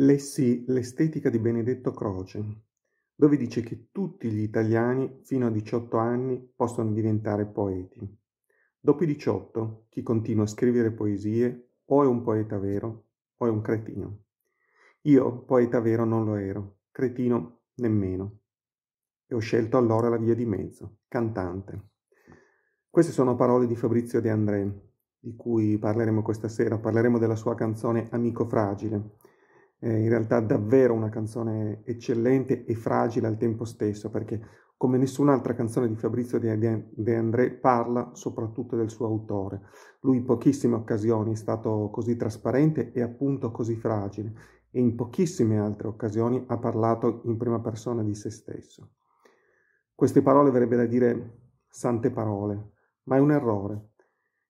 lessi L'estetica di Benedetto Croce, dove dice che tutti gli italiani fino a 18 anni possono diventare poeti. Dopo i 18, chi continua a scrivere poesie o è un poeta vero o è un cretino. Io poeta vero non lo ero, cretino nemmeno. E ho scelto allora la via di mezzo, cantante. Queste sono parole di Fabrizio De André, di cui parleremo questa sera. Parleremo della sua canzone Amico Fragile, eh, in realtà davvero una canzone eccellente e fragile al tempo stesso, perché come nessun'altra canzone di Fabrizio De André parla soprattutto del suo autore. Lui in pochissime occasioni è stato così trasparente e appunto così fragile e in pochissime altre occasioni ha parlato in prima persona di se stesso. Queste parole verrebbe da dire sante parole, ma è un errore.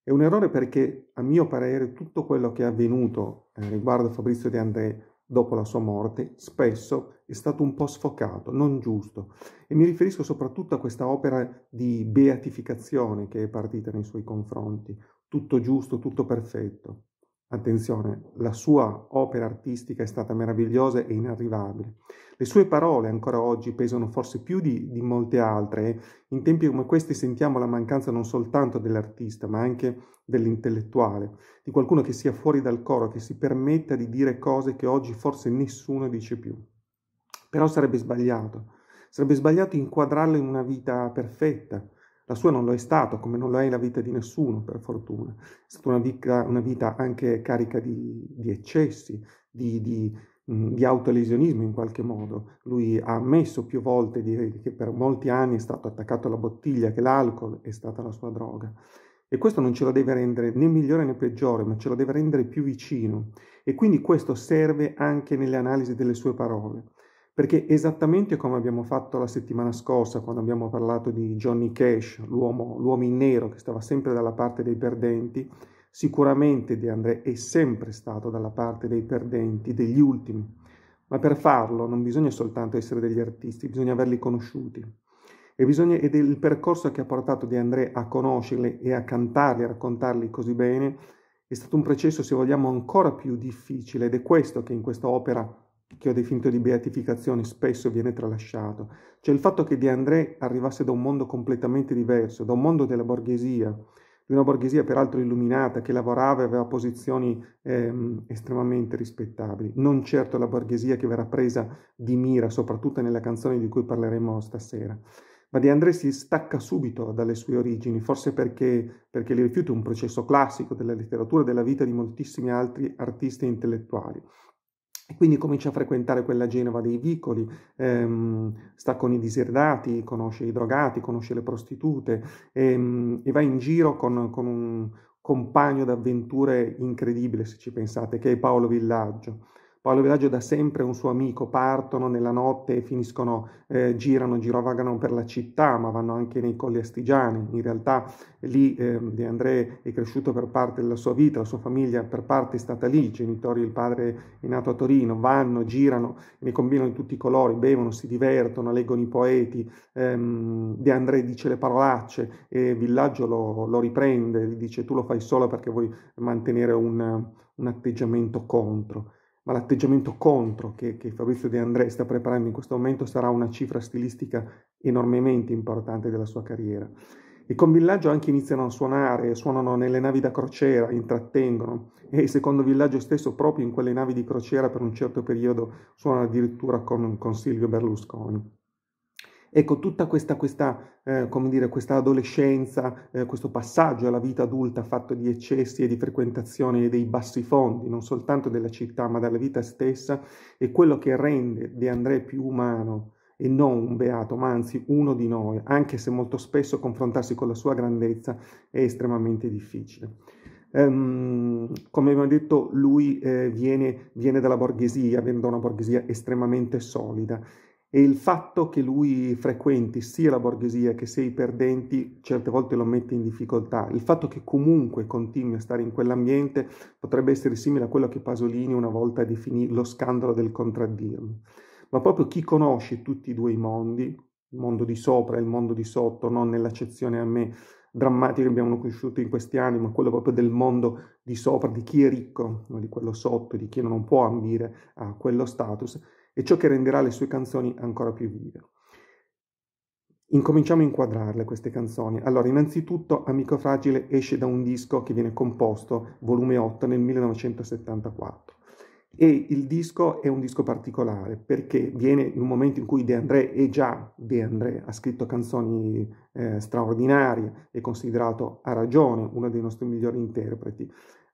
È un errore perché, a mio parere, tutto quello che è avvenuto eh, riguardo Fabrizio De André dopo la sua morte spesso è stato un po' sfocato, non giusto. E mi riferisco soprattutto a questa opera di beatificazione che è partita nei suoi confronti, tutto giusto, tutto perfetto. Attenzione, la sua opera artistica è stata meravigliosa e inarrivabile. Le sue parole ancora oggi pesano forse più di, di molte altre e in tempi come questi sentiamo la mancanza non soltanto dell'artista ma anche dell'intellettuale, di qualcuno che sia fuori dal coro, che si permetta di dire cose che oggi forse nessuno dice più. Però sarebbe sbagliato, sarebbe sbagliato inquadrarlo in una vita perfetta, la sua non lo è stata, come non lo è la vita di nessuno, per fortuna. È stata una vita, una vita anche carica di, di eccessi, di, di, mm, di, autolesionismo in qualche modo. Lui ha ammesso più volte di, che per molti anni è stato attaccato alla bottiglia, che l'alcol è stata la sua droga. E questo non ce lo deve rendere né migliore né peggiore, ma ce lo deve rendere più vicino. E quindi questo serve anche nelle analisi delle sue parole perché esattamente come abbiamo fatto la settimana scorsa quando abbiamo parlato di Johnny Cash, l'uomo, l'uomo in nero che stava sempre dalla parte dei perdenti, sicuramente De André è sempre stato dalla parte dei perdenti, degli ultimi, ma per farlo non bisogna soltanto essere degli artisti, bisogna averli conosciuti. E bisogna, ed è il percorso che ha portato De André a conoscerli e a cantarli, a raccontarli così bene, è stato un processo, se vogliamo, ancora più difficile ed è questo che in questa opera che ho definito di beatificazione spesso viene tralasciato, cioè il fatto che De André arrivasse da un mondo completamente diverso, da un mondo della borghesia, di una borghesia peraltro illuminata che lavorava e aveva posizioni ehm, estremamente rispettabili, non certo la borghesia che verrà presa di mira, soprattutto nella canzone di cui parleremo stasera. Ma De André si stacca subito dalle sue origini, forse perché, perché le rifiuta un processo classico della letteratura e della vita di moltissimi altri artisti e intellettuali quindi comincia a frequentare quella Genova dei vicoli, ehm, sta con i diseredati, conosce i drogati, conosce le prostitute ehm, e va in giro con, con un compagno d'avventure incredibile, se ci pensate, che è Paolo Villaggio. Paolo Villaggio da sempre un suo amico, partono nella notte e finiscono, eh, girano, girovagano per la città, ma vanno anche nei colli astigiani. In realtà lì eh, De André è cresciuto per parte della sua vita, la sua famiglia per parte è stata lì, i genitori, il padre è nato a Torino, vanno, girano, ne combinano di tutti i colori, bevono, si divertono, leggono i poeti, ehm, De André dice le parolacce e Villaggio lo, lo riprende, gli dice tu lo fai solo perché vuoi mantenere un, un atteggiamento contro ma l'atteggiamento contro che, che, Fabrizio De André sta preparando in questo momento sarà una cifra stilistica enormemente importante della sua carriera. E con Villaggio anche iniziano a suonare, suonano nelle navi da crociera, intrattengono e secondo Villaggio stesso proprio in quelle navi di crociera per un certo periodo suona addirittura con, con Silvio Berlusconi. Ecco, tutta questa, questa, eh, dire, questa adolescenza, eh, questo passaggio alla vita adulta fatto di eccessi e di frequentazione dei bassi fondi, non soltanto della città ma della vita stessa, è quello che rende De André più umano e non un beato, ma anzi uno di noi, anche se molto spesso confrontarsi con la sua grandezza è estremamente difficile. Um, come abbiamo detto, lui eh, viene, viene dalla borghesia, avendo una borghesia estremamente solida e il fatto che lui frequenti sia la borghesia che sia i perdenti certe volte lo mette in difficoltà. Il fatto che comunque continui a stare in quell'ambiente potrebbe essere simile a quello che Pasolini una volta definì lo scandalo del contraddirmi. Ma proprio chi conosce tutti e due i mondi, il mondo di sopra e il mondo di sotto, non nell'accezione a me drammatica che abbiamo conosciuto in questi anni, ma quello proprio del mondo di sopra, di chi è ricco, di quello sotto, di chi non può ambire a quello status, e ciò che renderà le sue canzoni ancora più vive. Incominciamo a inquadrarle queste canzoni. Allora, innanzitutto Amico Fragile esce da un disco che viene composto, volume 8, nel 1974. E il disco è un disco particolare perché viene in un momento in cui De André è già De André, ha scritto canzoni eh, straordinarie, è considerato a ragione uno dei nostri migliori interpreti.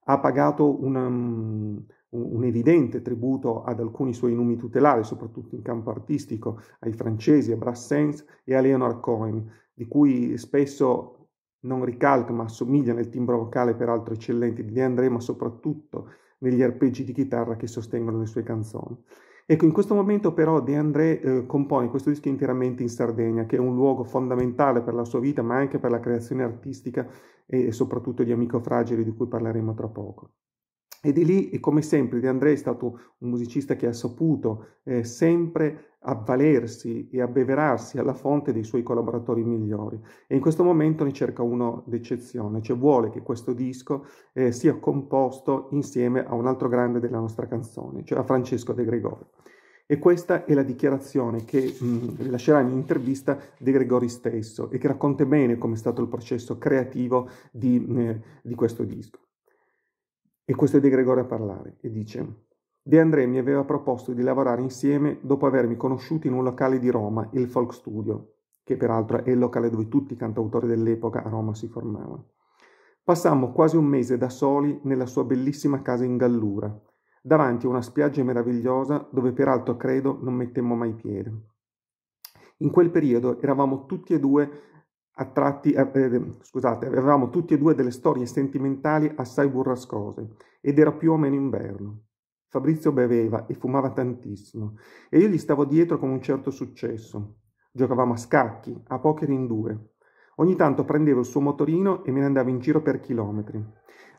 Ha pagato un, un evidente tributo ad alcuni suoi numi tutelari, soprattutto in campo artistico, ai francesi, a Brassens e a Leonard Cohen, di cui spesso non ricalca ma assomiglia nel timbro vocale peraltro eccellente di De André, ma soprattutto negli arpeggi di chitarra che sostengono le sue canzoni. Ecco, in questo momento però De André eh, compone questo disco interamente in Sardegna, che è un luogo fondamentale per la sua vita, ma anche per la creazione artistica e, e soprattutto di Amico Fragile, di cui parleremo tra poco. Ed è lì, come sempre, De André è stato un musicista che ha saputo eh, sempre avvalersi e abbeverarsi alla fonte dei suoi collaboratori migliori. E in questo momento ne cerca uno d'eccezione, cioè vuole che questo disco eh, sia composto insieme a un altro grande della nostra canzone, cioè a Francesco De Gregori. E questa è la dichiarazione che mh, mm, rilascerà in intervista De Gregori stesso e che racconta bene come è stato il processo creativo di, mh, eh, di questo disco. E questo è De Gregori a parlare e dice: De André mi aveva proposto di lavorare insieme dopo avermi conosciuti in un locale di Roma, il Folk Studio, che peraltro è il locale dove tutti i cantautori dell'epoca a Roma si formavano. Passammo quasi un mese da soli nella sua bellissima casa in Gallura, davanti a una spiaggia meravigliosa dove peraltro credo non mettemmo mai piede. In quel periodo eravamo tutti e due attratti, eh, eh, scusate, avevamo tutti e due delle storie sentimentali assai burrascose ed era più o meno inverno. Fabrizio beveva e fumava tantissimo e io gli stavo dietro con un certo successo. Giocavamo a scacchi, a poker in due. Ogni tanto prendevo il suo motorino e me ne andavo in giro per chilometri.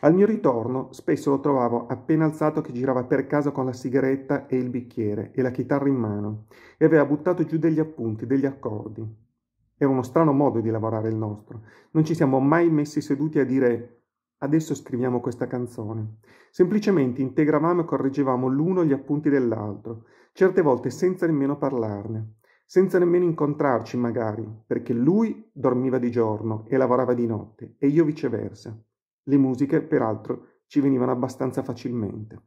Al mio ritorno spesso lo trovavo appena alzato che girava per casa con la sigaretta e il bicchiere e la chitarra in mano e aveva buttato giù degli appunti, degli accordi. È uno strano modo di lavorare il nostro. Non ci siamo mai messi seduti a dire adesso scriviamo questa canzone. Semplicemente integravamo e correggevamo l'uno gli appunti dell'altro, certe volte senza nemmeno parlarne, senza nemmeno incontrarci magari, perché lui dormiva di giorno e lavorava di notte e io viceversa. Le musiche, peraltro, ci venivano abbastanza facilmente.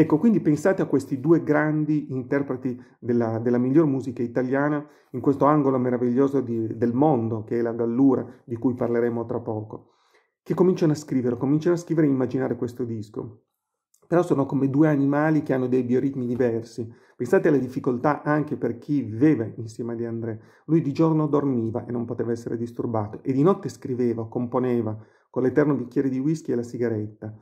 Ecco, quindi pensate a questi due grandi interpreti della, della miglior musica italiana in questo angolo meraviglioso di, del mondo, che è la Gallura, di cui parleremo tra poco, che cominciano a scrivere, cominciano a scrivere e immaginare questo disco. Però sono come due animali che hanno dei bioritmi diversi. Pensate alle difficoltà anche per chi viveva insieme a André. Lui di giorno dormiva e non poteva essere disturbato, e di notte scriveva, componeva, con l'eterno bicchiere di whisky e la sigaretta.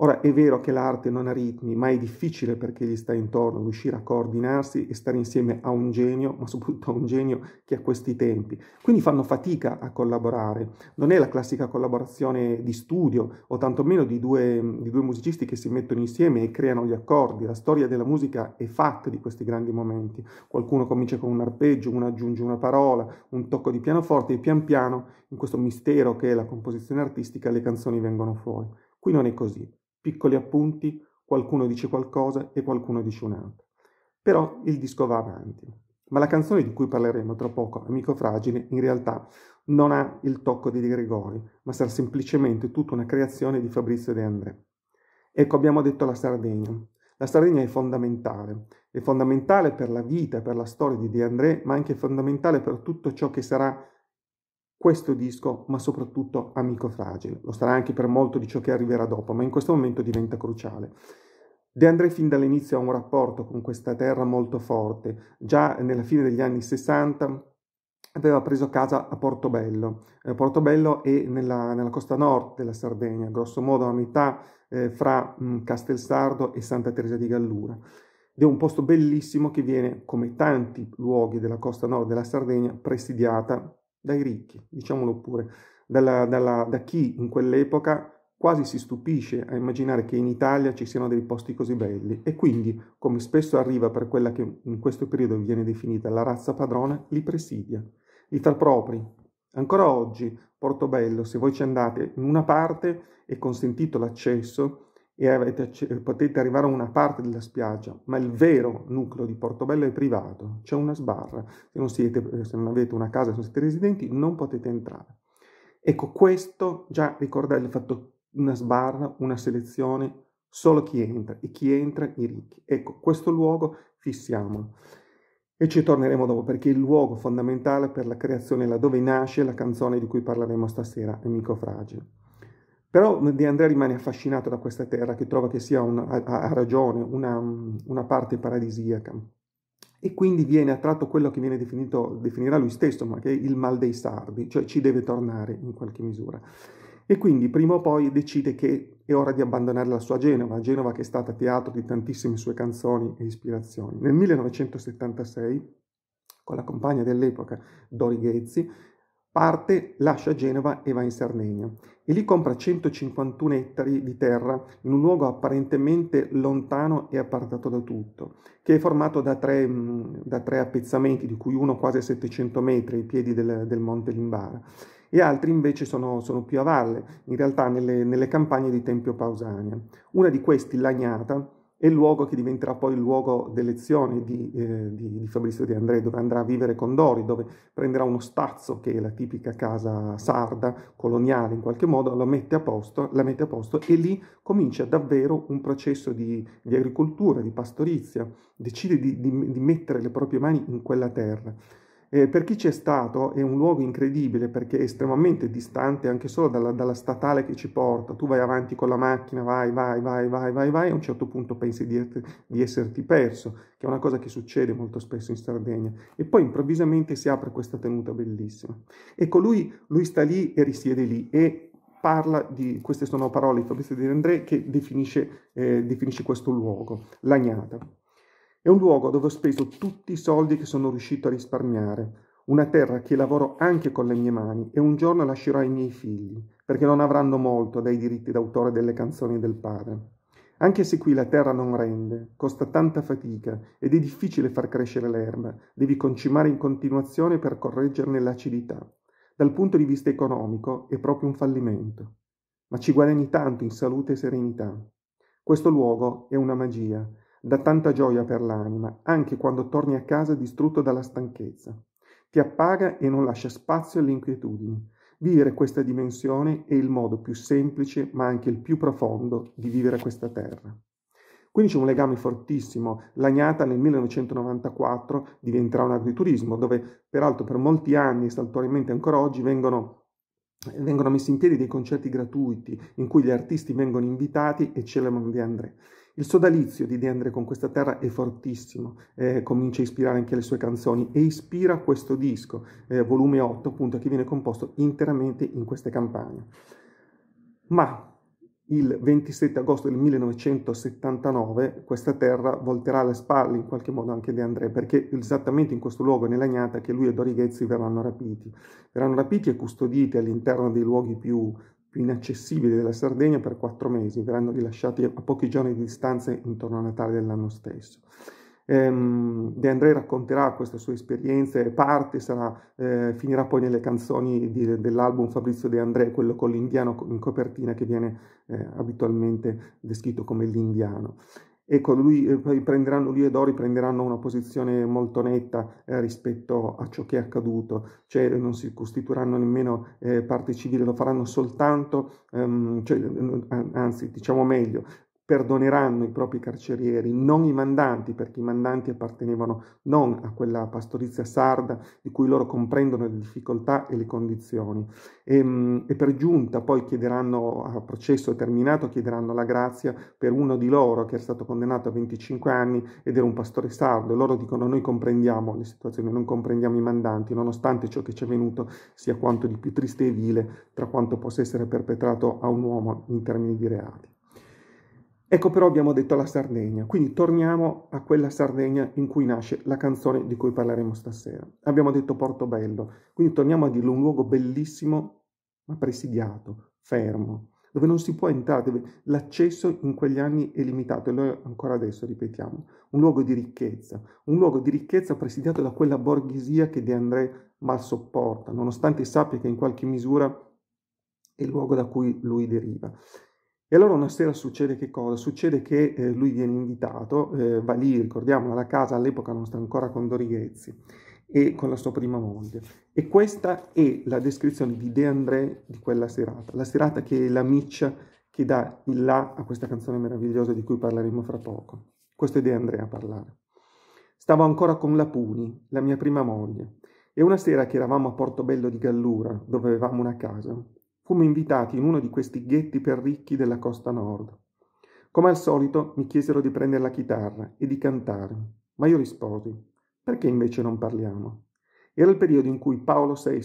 Ora è vero che l'arte non ha ritmi, ma è difficile per chi gli sta intorno riuscire a coordinarsi e stare insieme a un genio, ma soprattutto a un genio che ha questi tempi. Quindi fanno fatica a collaborare. Non è la classica collaborazione di studio o tantomeno di due, di due musicisti che si mettono insieme e creano gli accordi. La storia della musica è fatta di questi grandi momenti. Qualcuno comincia con un arpeggio, uno aggiunge una parola, un tocco di pianoforte e pian piano, in questo mistero che è la composizione artistica, le canzoni vengono fuori. Qui non è così piccoli appunti, qualcuno dice qualcosa e qualcuno dice un'altra. Però il disco va avanti. Ma la canzone di cui parleremo tra poco, Amico Fragile, in realtà non ha il tocco di De Gregori, ma sarà semplicemente tutta una creazione di Fabrizio De André. Ecco, abbiamo detto la Sardegna. La Sardegna è fondamentale, è fondamentale per la vita, per la storia di De André, ma anche fondamentale per tutto ciò che sarà questo disco, ma soprattutto Amico Fragile. Lo sarà anche per molto di ciò che arriverà dopo, ma in questo momento diventa cruciale. De André fin dall'inizio ha un rapporto con questa terra molto forte. Già nella fine degli anni 60 aveva preso casa a Portobello. Eh, Portobello è nella, nella, costa nord della Sardegna, grosso modo a metà eh, fra mh, Castelsardo e Santa Teresa di Gallura. Ed è un posto bellissimo che viene, come tanti luoghi della costa nord della Sardegna, presidiata dai ricchi, diciamolo pure, dalla, dalla, da chi in quell'epoca quasi si stupisce a immaginare che in Italia ci siano dei posti così belli e quindi, come spesso arriva per quella che in questo periodo viene definita la razza padrona, li presidia, li fa propri. Ancora oggi Portobello, se voi ci andate, in una parte è consentito l'accesso e avete, potete arrivare a una parte della spiaggia, ma il vero nucleo di Portobello è privato, c'è una sbarra, se non, siete, eh, se non avete una casa, se non siete residenti, non potete entrare. Ecco, questo già ricordare il fatto una sbarra, una selezione, solo chi entra e chi entra i ricchi. Ecco, questo luogo fissiamolo. E ci torneremo dopo perché è il luogo fondamentale per la creazione, là dove nasce la canzone di cui parleremo stasera, Amico Fragile. Però De Andrea rimane affascinato da questa terra che trova che sia una, a, a, ragione una, una, parte paradisiaca e quindi viene attratto quello che viene definito, definirà lui stesso, ma che è il mal dei sardi, cioè ci deve tornare in qualche misura. E quindi prima o poi decide che è ora di abbandonare la sua Genova, Genova che è stata teatro di tantissime sue canzoni e ispirazioni. Nel 1976, con la compagna dell'epoca Dori Ghezzi, parte, lascia Genova e va in Sardegna e lì compra 151 ettari di terra in un luogo apparentemente lontano e appartato da tutto, che è formato da tre, mm, da tre appezzamenti, di cui uno quasi a 700 metri ai piedi del, del Monte Limbara, e altri invece sono, sono più a valle, in realtà nelle, nelle campagne di Tempio Pausania. Una di questi, Lagnata, e il luogo che diventerà poi il luogo d'elezione di, eh, di, di Fabrizio De André, dove andrà a vivere con Dori, dove prenderà uno spazio che è la tipica casa sarda, coloniale in qualche modo, la mette a posto, mette a posto e lì comincia davvero un processo di, di agricoltura, di pastorizia, decide di mettere le proprie mani in quella terra. Eh, per chi c'è stato è un luogo incredibile perché è estremamente distante anche solo dalla, dalla, statale che ci porta. Tu vai avanti con la macchina, vai, vai, vai, vai, vai, vai, e a un certo punto pensi di, di esserti perso, che è una cosa che succede molto spesso in Sardegna. E poi improvvisamente si apre questa tenuta bellissima. Ecco, lui, lui sta lì e risiede lì e parla di, queste sono parole di Fabrizio di André che definisce, eh, definisce questo luogo, l'agnata. È un luogo dove ho speso tutti i soldi che sono riuscito a risparmiare, una terra che lavoro anche con le mie mani e un giorno lascerò ai miei figli, perché non avranno molto dai diritti d'autore delle canzoni del padre. Anche se qui la terra non rende, costa tanta fatica ed è difficile far crescere l'erba, devi concimare in continuazione per correggerne l'acidità. Dal punto di vista economico è proprio un fallimento. Ma ci guadagni tanto in salute e serenità. Questo luogo è una magia dà tanta gioia per l'anima, anche quando torni a casa distrutto dalla stanchezza. Ti appaga e non lascia spazio alle inquietudini. Vivere questa dimensione è il modo più semplice, ma anche il più profondo, di vivere questa terra. Quindi c'è un legame fortissimo. Lagnata nel 1994 diventerà un agriturismo, dove peraltro per molti anni, e saltuariamente ancora oggi, vengono vengono messi in piedi dei concerti gratuiti in cui gli artisti vengono invitati e celebrano di André. Il sodalizio di De André con questa terra è fortissimo, eh, comincia a ispirare anche le sue canzoni e ispira questo disco, eh, volume 8, appunto, che viene composto interamente in queste campagne. Ma il 27 agosto del 1979 questa terra volterà le spalle in qualche modo anche De André perché esattamente in questo luogo nella nell'Agnata che lui e Dorighezzi verranno rapiti verranno rapiti e custoditi all'interno dei luoghi più più inaccessibili della Sardegna per quattro mesi, verranno rilasciati a pochi giorni di distanza intorno a Natale dell'anno stesso. Ehm, De André racconterà queste sue esperienze, parte sarà, eh, finirà poi nelle canzoni di, dell'album Fabrizio De André, quello con l'indiano in copertina che viene eh, abitualmente descritto come l'indiano e lui, eh, prenderanno, lui ed Ori prenderanno una posizione molto netta eh, rispetto a ciò che è accaduto, cioè eh, non si costituiranno nemmeno eh, parte civile, lo faranno soltanto, ehm, cioè, eh, anzi diciamo meglio, perdoneranno i propri carcerieri, non i mandanti, perché i mandanti appartenevano non a quella pastorizia sarda di cui loro comprendono le difficoltà e le condizioni. E, ehm, e per giunta poi chiederanno, a processo terminato, chiederanno la grazia per uno di loro che è stato condannato a 25 anni ed era un pastore sardo. E loro dicono noi comprendiamo le situazioni, non comprendiamo i mandanti, nonostante ciò che ci è venuto sia quanto di più triste e vile tra quanto possa essere perpetrato a un uomo in termini di reati. Ecco però abbiamo detto la Sardegna, quindi torniamo a quella Sardegna in cui nasce la canzone di cui parleremo stasera. Abbiamo detto Portobello, quindi torniamo a dirlo un luogo bellissimo ma presidiato, fermo, dove non si può entrare, dove l'accesso in quegli anni è limitato, e noi ancora adesso, ripetiamo, un luogo di ricchezza, un luogo di ricchezza presidiato da quella borghesia che De André mal sopporta, nonostante sappia che in qualche misura è il luogo da cui lui deriva. E allora una sera succede che cosa? Succede che eh, lui viene invitato, eh, va lì, ricordiamo, alla casa, all'epoca non sta ancora con Dorighezzi, e con la sua prima moglie. E questa è la descrizione di De André di quella serata, la serata che è la miccia che dà il là a questa canzone meravigliosa di cui parleremo fra poco. Questo è De André a parlare. Stavo ancora con la Puni, la mia prima moglie, e una sera che eravamo a Portobello di Gallura, dove avevamo una casa, Fummo invitati in uno di questi ghetti per ricchi della costa nord. Come al solito mi chiesero di prendere la chitarra e di cantare, ma io risposi: perché invece non parliamo? Era il periodo in cui Paolo VI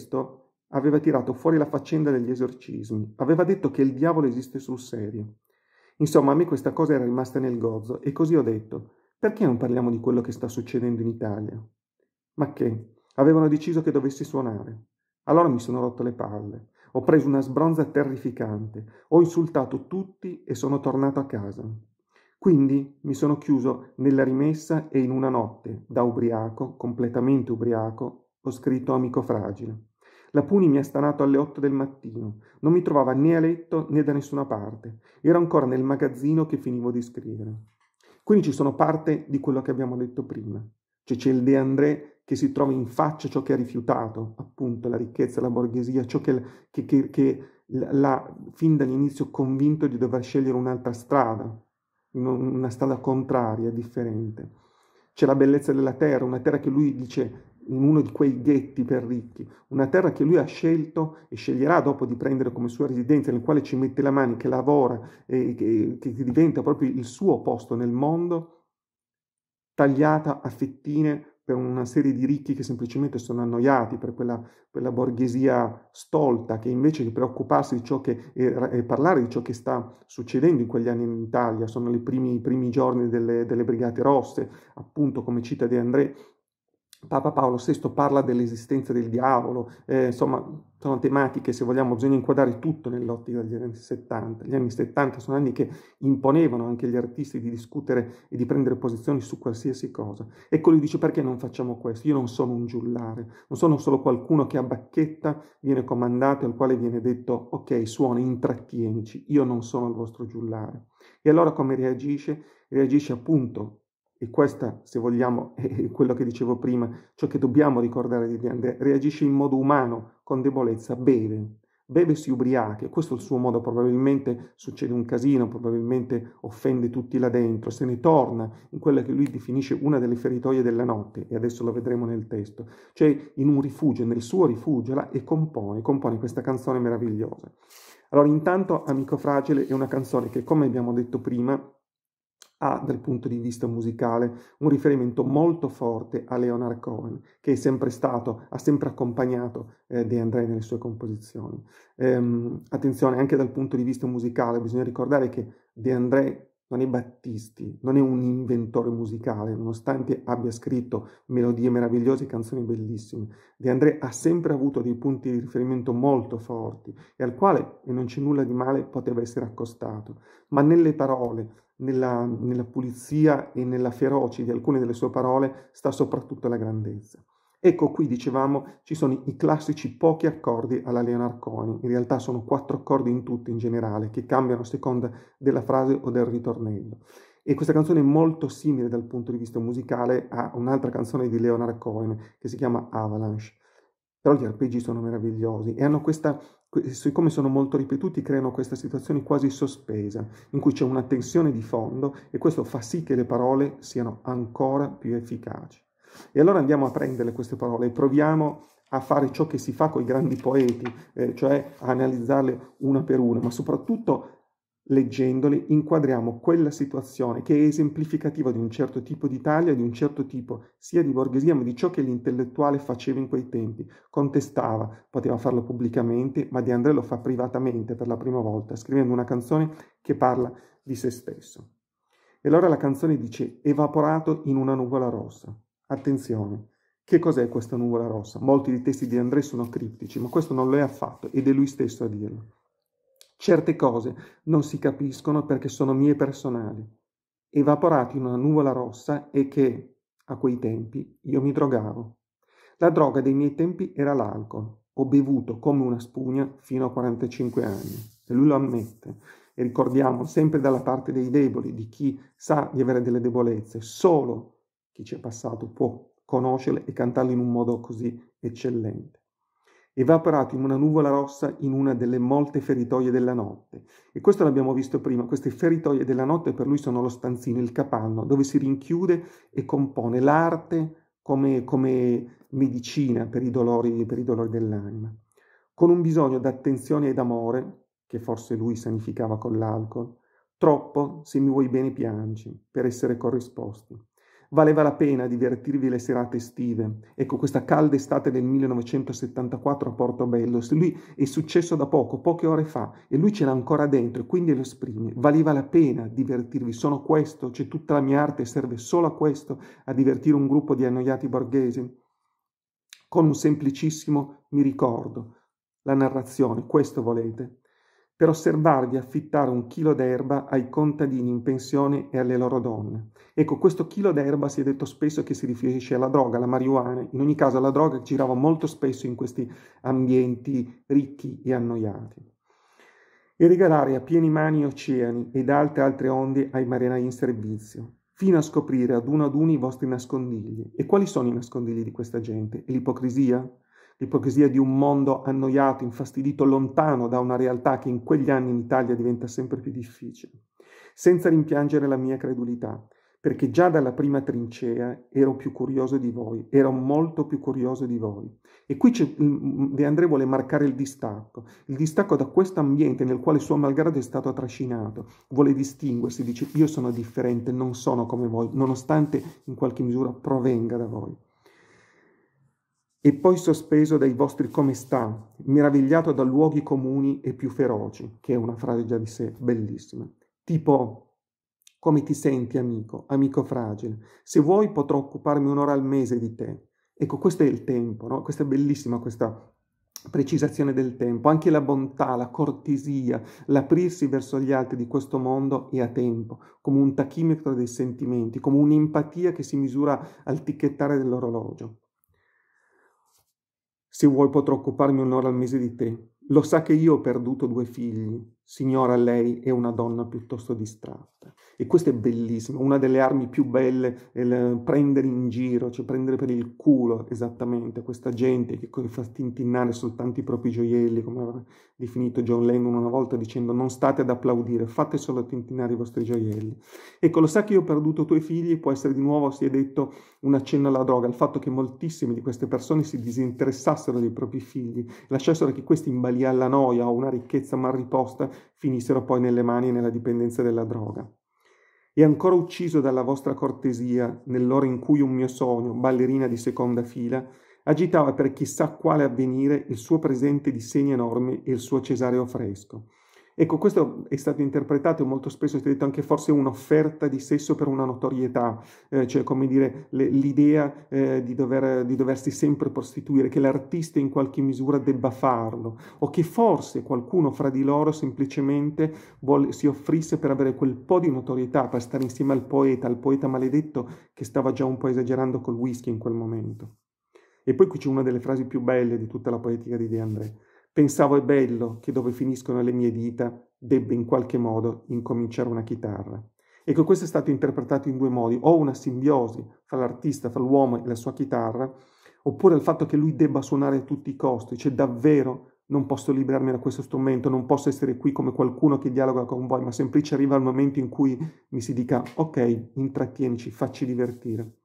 aveva tirato fuori la faccenda degli esorcismi, aveva detto che il diavolo esiste sul serio. Insomma, a me questa cosa era rimasta nel gozzo e così ho detto: perché non parliamo di quello che sta succedendo in Italia? Ma che? Avevano deciso che dovessi suonare. Allora mi sono rotto le palle. Ho preso una sbronza terrificante, ho insultato tutti e sono tornato a casa. Quindi mi sono chiuso nella rimessa e in una notte, da ubriaco, completamente ubriaco, ho scritto Amico Fragile. La Puni mi ha stanato alle otto del mattino, non mi trovava né a letto né da nessuna parte, ero ancora nel magazzino che finivo di scrivere. Quindi ci sono parte di quello che abbiamo detto prima. Cioè c'è il De André che si trova in faccia ciò che ha rifiutato, appunto la ricchezza, la borghesia, ciò che, che, che, che l'ha fin dall'inizio convinto di dover scegliere un'altra strada, una strada contraria, differente. C'è la bellezza della terra, una terra che lui dice in uno di quei ghetti per ricchi, una terra che lui ha scelto e sceglierà dopo di prendere come sua residenza, nel quale ci mette la mano, che lavora, e che, che diventa proprio il suo posto nel mondo, tagliata a fettine per una serie di ricchi che semplicemente sono annoiati, per quella, quella borghesia stolta che invece di preoccuparsi di ciò che, e, e, parlare di ciò che sta succedendo in quegli anni in Italia, sono primi, i primi giorni delle, delle Brigate Rosse, appunto come cita De André, Papa Paolo VI parla dell'esistenza del diavolo, eh, insomma sono tematiche, se vogliamo, bisogna inquadrare tutto nell'ottica degli anni 70. Gli anni 70 sono anni che imponevano anche agli artisti di discutere e di prendere posizioni su qualsiasi cosa. Ecco lui dice perché non facciamo questo? Io non sono un giullare, non sono solo qualcuno che a bacchetta viene comandato e al quale viene detto ok suona, intrattenici, io non sono il vostro giullare. E allora come reagisce? Reagisce appunto e questa, se vogliamo, è quello che dicevo prima, ciò che dobbiamo ricordare di Gandhi. Reagisce in modo umano, con debolezza, beve. Beve si ubriaca, questo è il suo modo, probabilmente succede un casino, probabilmente offende tutti là dentro, se ne torna in quella che lui definisce una delle feritoie della notte, e adesso lo vedremo nel testo, cioè in un rifugio, nel suo rifugio, là, e compone, compone questa canzone meravigliosa. Allora, intanto Amico Fragile è una canzone che, come abbiamo detto prima, ha dal punto di vista musicale un riferimento molto forte a Leonard Cohen, che è sempre stato, ha sempre accompagnato eh, De André nelle sue composizioni. Ehm, attenzione, anche dal punto di vista musicale, bisogna ricordare che De André non è Battisti, non è un inventore musicale, nonostante abbia scritto melodie meravigliose e canzoni bellissime. De André ha sempre avuto dei punti di riferimento molto forti e al quale, e non c'è nulla di male, poteva essere accostato. Ma nelle parole, nella, nella pulizia e nella ferocia di alcune delle sue parole sta soprattutto la grandezza. Ecco qui, dicevamo, ci sono i classici pochi accordi alla Leonard Cohen, in realtà sono quattro accordi in tutto in generale, che cambiano a seconda della frase o del ritornello. E questa canzone è molto simile dal punto di vista musicale a un'altra canzone di Leonard Cohen che si chiama Avalanche. Però gli arpeggi sono meravigliosi e hanno questa, siccome sono molto ripetuti, creano questa situazione quasi sospesa, in cui c'è una tensione di fondo e questo fa sì che le parole siano ancora più efficaci. E allora andiamo a prendere queste parole e proviamo a fare ciò che si fa con i grandi poeti, eh, cioè a analizzarle una per una, ma soprattutto leggendoli, inquadriamo quella situazione che è esemplificativa di un certo tipo d'Italia, di un certo tipo sia di borghesia, ma di ciò che l'intellettuale faceva in quei tempi. Contestava, poteva farlo pubblicamente, ma De André lo fa privatamente per la prima volta, scrivendo una canzone che parla di se stesso. E allora la canzone dice evaporato in una nuvola rossa. Attenzione, che cos'è questa nuvola rossa? Molti dei testi di André sono criptici, ma questo non lo è affatto ed è lui stesso a dirlo. Certe cose non si capiscono perché sono mie personali, evaporate in una nuvola rossa e che, a quei tempi, io mi drogavo. La droga dei miei tempi era l'alcol. Ho bevuto come una spugna fino a 45 anni, e lui lo ammette. E ricordiamo, sempre dalla parte dei deboli, di chi sa di avere delle debolezze, solo chi ci è passato può conoscerle e cantarle in un modo così eccellente evaporato in una nuvola rossa in una delle molte feritoie della notte. E questo l'abbiamo visto prima, queste feritoie della notte per lui sono lo stanzino, il capanno, dove si rinchiude e compone l'arte come, come medicina per i, dolori, per i dolori dell'anima. Con un bisogno d'attenzione e d'amore, che forse lui sanificava con l'alcol, troppo, se mi vuoi bene piangi, per essere corrisposti. Valeva la pena divertirvi le serate estive. Ecco, questa calda estate del 1974 a Portobello, lui è successo da poco, poche ore fa, e lui ce l'ha ancora dentro e quindi lo esprime. Valeva la pena divertirvi, sono questo, c'è tutta la mia arte, e serve solo a questo, a divertire un gruppo di annoiati borghesi. Con un semplicissimo mi ricordo, la narrazione, questo volete, per osservarvi affittare un chilo d'erba ai contadini in pensione e alle loro donne. Ecco, questo chilo d'erba si è detto spesso che si riferisce alla droga, alla marijuana, in ogni caso alla droga che girava molto spesso in questi ambienti ricchi e annoiati. E regalare a pieni mani oceani ed altre altre onde ai marinai in servizio, fino a scoprire ad uno ad uno i vostri nascondigli. E quali sono i nascondigli di questa gente? l'ipocrisia? l'ipocrisia di un mondo annoiato, infastidito, lontano da una realtà che in quegli anni in Italia diventa sempre più difficile, senza rimpiangere la mia credulità, perché già dalla prima trincea ero più curioso di voi, ero molto più curioso di voi. E qui mm, mm, De André vuole marcare il distacco, il distacco da questo ambiente nel quale suo malgrado è stato trascinato, vuole distinguersi, dice io sono differente, non sono come voi, nonostante in qualche misura provenga da voi e poi sospeso dai vostri come sta, meravigliato da luoghi comuni e più feroci, che è una frase già di sé bellissima. Tipo, come ti senti amico, amico fragile? Se vuoi potrò occuparmi un'ora al mese di te. Ecco, questo è il tempo, no? Questa è bellissima questa precisazione del tempo, anche la bontà, la cortesia, l'aprirsi verso gli altri di questo mondo è a tempo, come un tachimetro dei sentimenti, come un'empatia che si misura al ticchettare dell'orologio. Se vuoi potrò occuparmi un'ora al mese di te. Lo sa che io ho perduto due figli. Signora, lei è una donna piuttosto distratta. E questo è bellissimo, una delle armi più belle è il prendere in giro, cioè prendere per il culo esattamente questa gente che fa tintinnare soltanto i propri gioielli, come aveva definito John Lennon una volta dicendo non state ad applaudire, fate solo tintinnare i vostri gioielli. Ecco, lo sa che io ho perduto i tuoi figli, può essere di nuovo, si è detto, un accenno alla droga, il fatto che moltissime di queste persone si disinteressassero dei propri figli, lasciassero che questi in balia alla noia o una ricchezza mal riposta finissero poi nelle mani e nella dipendenza della droga. E ancora ucciso dalla vostra cortesia, nell'ora in cui un mio sogno, ballerina di seconda fila, agitava per chissà quale avvenire il suo presente di segni enormi e il suo cesareo fresco. Ecco, questo è stato interpretato molto spesso, è stato detto anche forse un'offerta di sesso per una notorietà, eh, cioè come dire le, l'idea eh, di, dover, di, doversi sempre prostituire, che l'artista in qualche misura debba farlo, o che forse qualcuno fra di loro semplicemente vuole, si offrisse per avere quel po' di notorietà, per stare insieme al poeta, al poeta maledetto che stava già un po' esagerando col whisky in quel momento. E poi qui c'è una delle frasi più belle di tutta la poetica di De André. Pensavo è bello che dove finiscono le mie dita debba in qualche modo incominciare una chitarra. Ecco, questo è stato interpretato in due modi, o una simbiosi fra l'artista, fra l'uomo e la sua chitarra, oppure il fatto che lui debba suonare a tutti i costi, cioè davvero non posso liberarmi da questo strumento, non posso essere qui come qualcuno che dialoga con voi, ma semplicemente arriva il momento in cui mi si dica ok, intrattienici, facci divertire.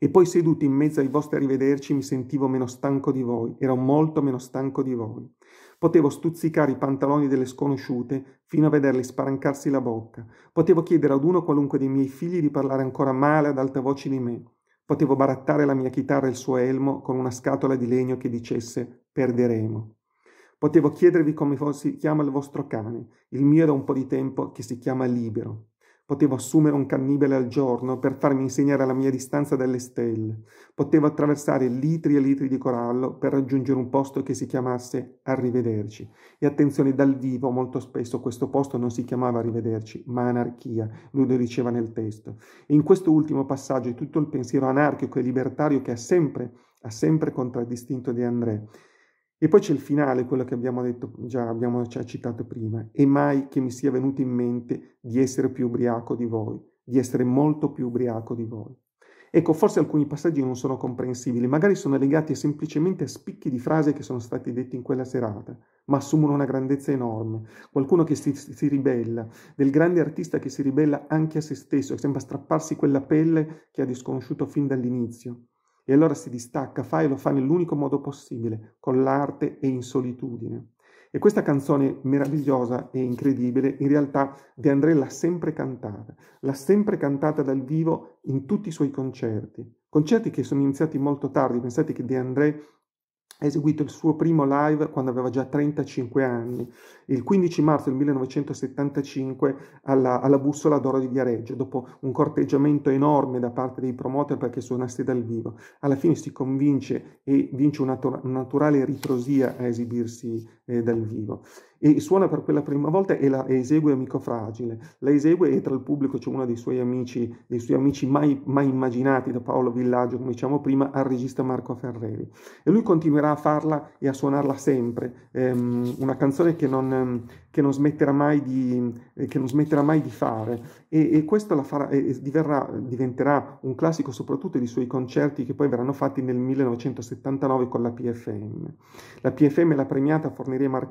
E poi seduto in mezzo ai vostri arrivederci mi sentivo meno stanco di voi, ero molto meno stanco di voi. Potevo stuzzicare i pantaloni delle sconosciute fino a vederle spalancarsi la bocca. Potevo chiedere ad uno qualunque dei miei figli di parlare ancora male ad alta voce di me. Potevo barattare la mia chitarra e il suo elmo con una scatola di legno che dicesse perderemo. Potevo chiedervi come si chiama il vostro cane. Il mio da un po' di tempo che si chiama Libero. Potevo assumere un cannibale al giorno per farmi insegnare la mia distanza dalle stelle. Potevo attraversare litri e litri di corallo per raggiungere un posto che si chiamasse Arrivederci. E attenzione, dal vivo molto spesso questo posto non si chiamava Arrivederci, ma Anarchia, lui lo diceva nel testo. E in questo ultimo passaggio è tutto il pensiero anarchico e libertario che ha sempre, ha sempre contraddistinto De André e poi c'è il finale, quello che abbiamo detto, già abbiamo già citato prima. E mai che mi sia venuto in mente di essere più ubriaco di voi, di essere molto più ubriaco di voi. Ecco, forse alcuni passaggi non sono comprensibili, magari sono legati semplicemente a spicchi di frase che sono stati detti in quella serata, ma assumono una grandezza enorme. Qualcuno che si, si ribella, del grande artista che si ribella anche a se stesso, che sembra strapparsi quella pelle che ha disconosciuto fin dall'inizio. E allora si distacca, fa e lo fa nell'unico modo possibile, con l'arte e in solitudine. E questa canzone meravigliosa e incredibile, in realtà De André l'ha sempre cantata, l'ha sempre cantata dal vivo in tutti i suoi concerti. Concerti che sono iniziati molto tardi, pensate che De André ha eseguito il suo primo live quando aveva già 35 anni, il 15 marzo del 1975 alla, alla Bussola d'Oro di Viareggio, dopo un corteggiamento enorme da parte dei promoter perché suonasse dal vivo. Alla fine si convince e vince una, una naturale ritrosia a esibirsi eh, dal vivo e suona per quella prima volta e la esegue Amico Fragile. La esegue e tra il pubblico c'è uno dei suoi amici, dei suoi amici mai, mai immaginati da Paolo Villaggio, come diciamo prima, al regista Marco Ferreri. E lui continuerà a farla e a suonarla sempre, ehm, una canzone che non, che non smetterà mai di, che non smetterà mai di fare e, e questo la farà, e diverrà, diventerà un classico soprattutto dei suoi concerti che poi verranno fatti nel 1979 con la PFM. La PFM l'ha premiata Forneria Marconi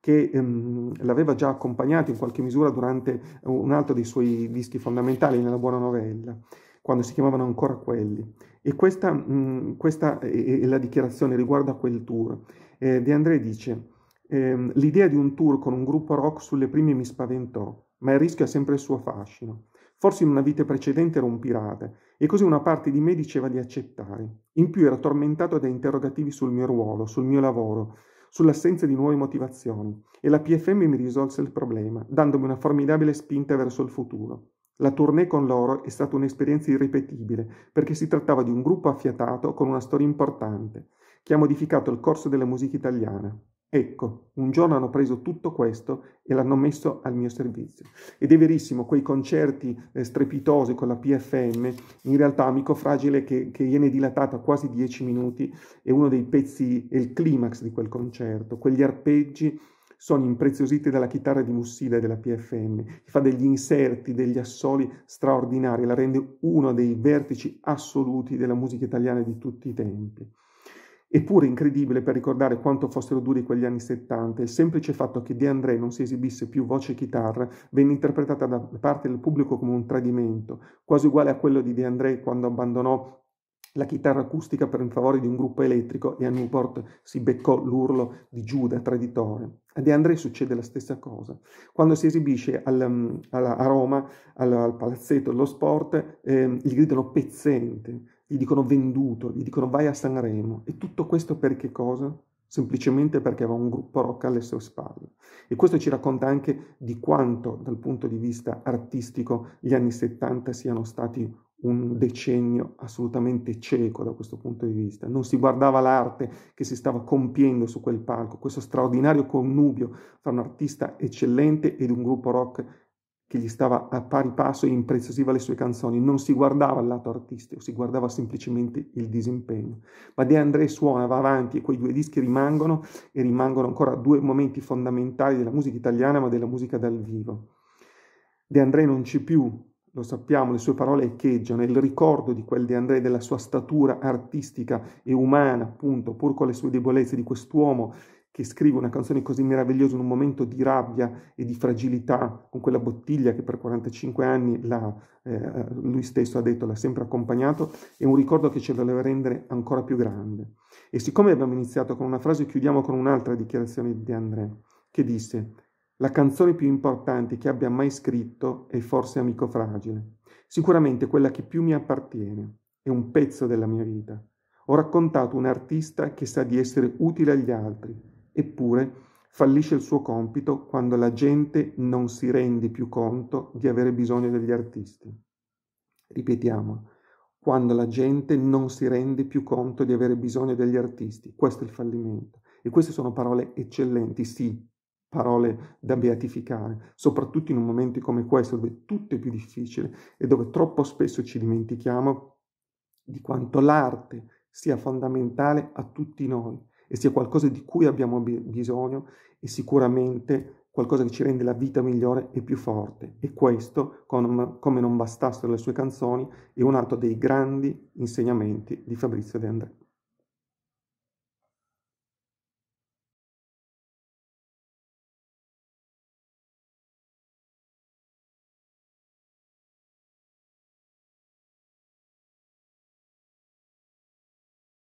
che ehm, l'aveva già accompagnato in qualche misura durante un altro dei suoi dischi fondamentali nella buona novella, quando si chiamavano ancora quelli. E questa, mh, questa è, è, la dichiarazione riguardo a quel tour. Eh, De André dice, ehm, l'idea di un tour con un gruppo rock sulle prime mi spaventò, ma il rischio ha sempre il suo fascino. Forse in una vita precedente ero un pirata, e così una parte di me diceva di accettare. In più ero tormentato da interrogativi sul mio ruolo, sul mio lavoro, sull'assenza di nuove motivazioni e la PFM mi risolse il problema, dandomi una formidabile spinta verso il futuro. La tournée con loro è stata un'esperienza irripetibile perché si trattava di un gruppo affiatato con una storia importante che ha modificato il corso della musica italiana. Ecco, un giorno hanno preso tutto questo e l'hanno messo al mio servizio. Ed è verissimo, quei concerti eh, strepitosi con la PFM, in realtà Amico Fragile che, che viene dilatata quasi dieci minuti, è uno dei pezzi, è il climax di quel concerto. Quegli arpeggi sono impreziositi dalla chitarra di Mussida e della PFM, che fa degli inserti, degli assoli straordinari, la rende uno dei vertici assoluti della musica italiana di tutti i tempi. Eppure incredibile per ricordare quanto fossero duri quegli anni 70, il semplice fatto che De André non si esibisse più voce e chitarra venne interpretata da parte del pubblico come un tradimento, quasi uguale a quello di De André quando abbandonò la chitarra acustica per in favore di un gruppo elettrico e a Newport si beccò l'urlo di Giuda traditore. A De André succede la stessa cosa. Quando si esibisce al, mm, alla, a Roma, al, al palazzetto dello sport, eh, gli gridano pezzente gli dicono venduto, gli dicono vai a Sanremo. E tutto questo per che cosa? Semplicemente perché aveva un gruppo rock alle sue spalle. E questo ci racconta anche di quanto, dal punto di vista artistico, gli anni 70 siano stati un decennio assolutamente cieco da questo punto di vista. Non si guardava l'arte che si stava compiendo su quel palco, questo straordinario connubio tra un artista eccellente ed un gruppo rock che gli stava a pari passo e impreziosiva le sue canzoni, non si guardava al lato artistico, si guardava semplicemente il disimpegno. Ma De André suona, va avanti e quei due dischi rimangono e rimangono ancora due momenti fondamentali della musica italiana, ma della musica dal vivo. De André non c'è più, lo sappiamo, le sue parole echeggiano, il ricordo di quel De André, della sua statura artistica e umana, appunto, pur con le sue debolezze di quest'uomo che scrive una canzone così meravigliosa in un momento di rabbia e di fragilità, con quella bottiglia che per 45 anni la, eh, lui stesso ha detto l'ha sempre accompagnato, è un ricordo che ce lo deve rendere ancora più grande. E siccome abbiamo iniziato con una frase, chiudiamo con un'altra dichiarazione di André, che disse «La canzone più importante che abbia mai scritto è forse Amico Fragile, sicuramente quella che più mi appartiene, è un pezzo della mia vita». Ho raccontato un artista che sa di essere utile agli altri, Eppure fallisce il suo compito quando la gente non si rende più conto di avere bisogno degli artisti. Ripetiamo, quando la gente non si rende più conto di avere bisogno degli artisti. Questo è il fallimento. E queste sono parole eccellenti, sì, parole da beatificare, soprattutto in un momento come questo dove tutto è più difficile e dove troppo spesso ci dimentichiamo di quanto l'arte sia fondamentale a tutti noi e sia qualcosa di cui abbiamo bisogno e sicuramente qualcosa che ci rende la vita migliore e più forte. E questo, come non bastassero le sue canzoni, è un altro dei grandi insegnamenti di Fabrizio De Andrea.